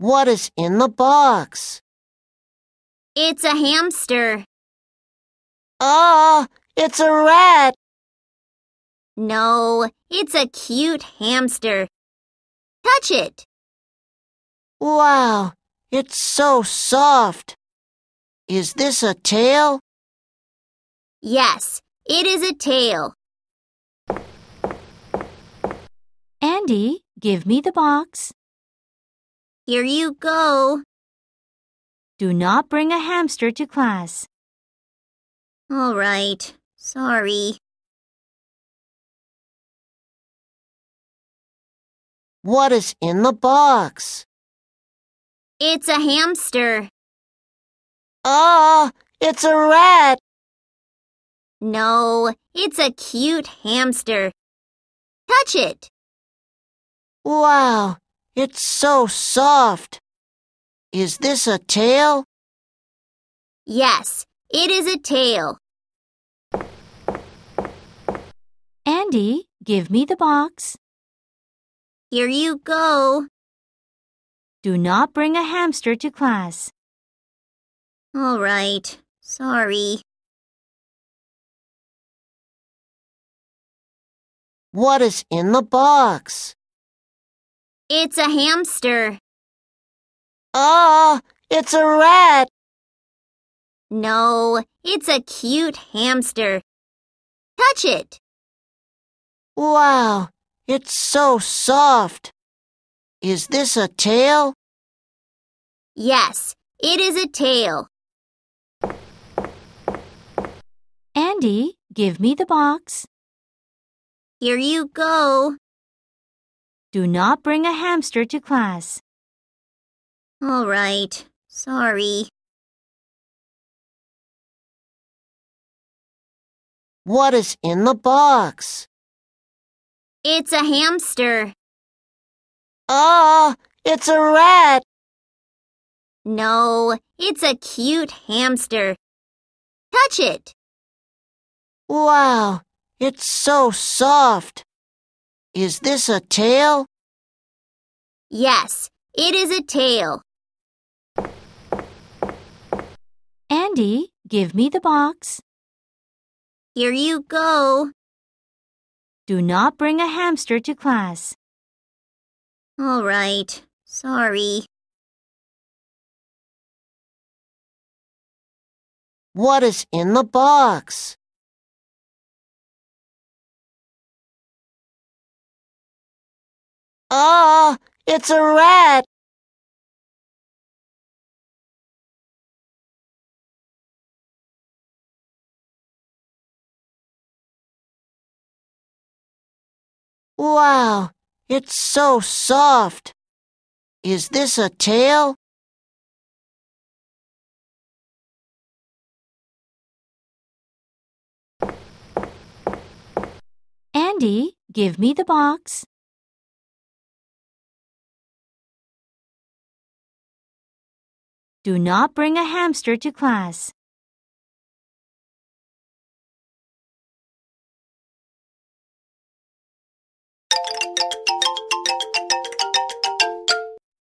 What is in the box? It's a hamster. Ah, oh, it's a rat. No, it's a cute hamster. Touch it. Wow, it's so soft. Is this a tail? Yes, it is a tail. Andy, give me the box. Here you go. Do not bring a hamster to class. All right. Sorry. What is in the box? It's a hamster. Ah, oh, it's a rat. No, it's a cute hamster. Touch it. Wow, it's so soft. Is this a tail? Yes, it is a tail. Andy, give me the box. Here you go. Do not bring a hamster to class. All right, sorry. What is in the box? It's a hamster. Oh, it's a rat. No, it's a cute hamster. Touch it. Wow, it's so soft. Is this a tail? Yes, it is a tail. Andy, give me the box. Here you go. Do not bring a hamster to class. All right, sorry. What is in the box? It's a hamster. Ah, oh, it's a rat. No, it's a cute hamster. Touch it. Wow, it's so soft. Is this a tail? Yes, it is a tail. Andy, give me the box. Here you go. Do not bring a hamster to class. All right, sorry. What is in the box? Ah, oh, it's a rat! Wow, it's so soft. Is this a tail? Andy, give me the box. Do not bring a hamster to class.